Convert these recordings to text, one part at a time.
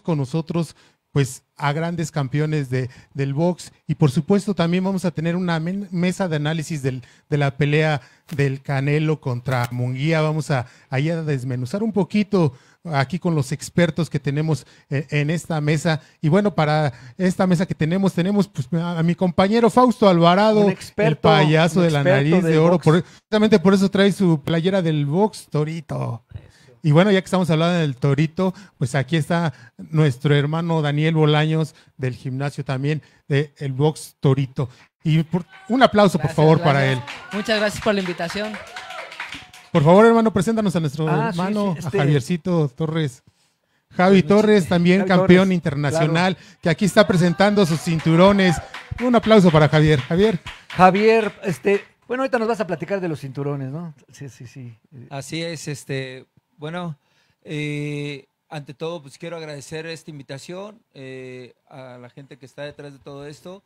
con nosotros pues a grandes campeones de, del box y por supuesto también vamos a tener una mesa de análisis del, de la pelea del Canelo contra Munguía. Vamos a, a, a desmenuzar un poquito aquí con los expertos que tenemos eh, en, esta mesa. Y bueno, para esta mesa que tenemos, tenemos pues, a, mi compañero Fausto Alvarado, experto, el payaso de la nariz de oro. Por, justamente por eso trae su playera del box, Torito. Y bueno, ya que estamos hablando del torito, pues aquí está nuestro hermano Daniel Bolaños del gimnasio también, del el box torito. Y un aplauso, por favor, para él. Muchas gracias por la invitación. Por favor, hermano, preséntanos a nuestro ah, hermano, a este Javiercito Torres. Pues Javi Torres, también campeón internacional, que aquí está presentando sus cinturones. Un aplauso para Javier. Javier. Javier, este, bueno, ahorita nos vas a platicar de los cinturones, ¿no? Sí, sí, sí. Así es, este, bueno, eh, ante todo, pues quiero agradecer esta invitación eh, a la gente que está detrás de todo esto,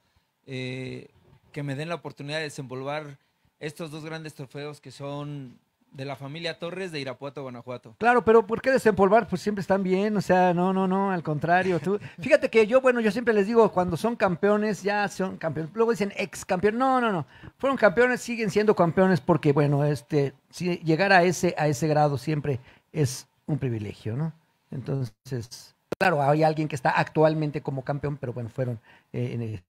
eh, que me den la oportunidad de desenvolver estos dos grandes trofeos que son de la familia Torres de Irapuato, Guanajuato. Claro, pero ¿por qué desempolvar? Pues siempre están bien, o sea, no, no, no, al contrario. Fíjate que yo, bueno, yo siempre les digo, cuando son campeones, ya son campeones. Luego dicen ex campeón. No, no, no. Fueron campeones, siguen siendo campeones porque, bueno, este, si llegar a ese, a ese grado siempre es un privilegio, ¿no? Entonces, claro, hay alguien que está actualmente como campeón, pero bueno, fueron eh, en,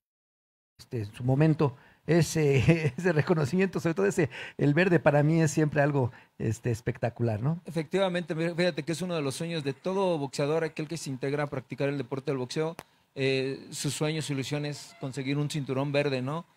este, su momento ese, reconocimiento, sobre todo ese, el verde para mí es siempre algo este, espectacular, ¿no? Efectivamente, fíjate que es uno de los sueños de todo boxeador, aquel que se integra a practicar el deporte del boxeo, eh, sus sueños, ilusiones, conseguir un cinturón verde, ¿no?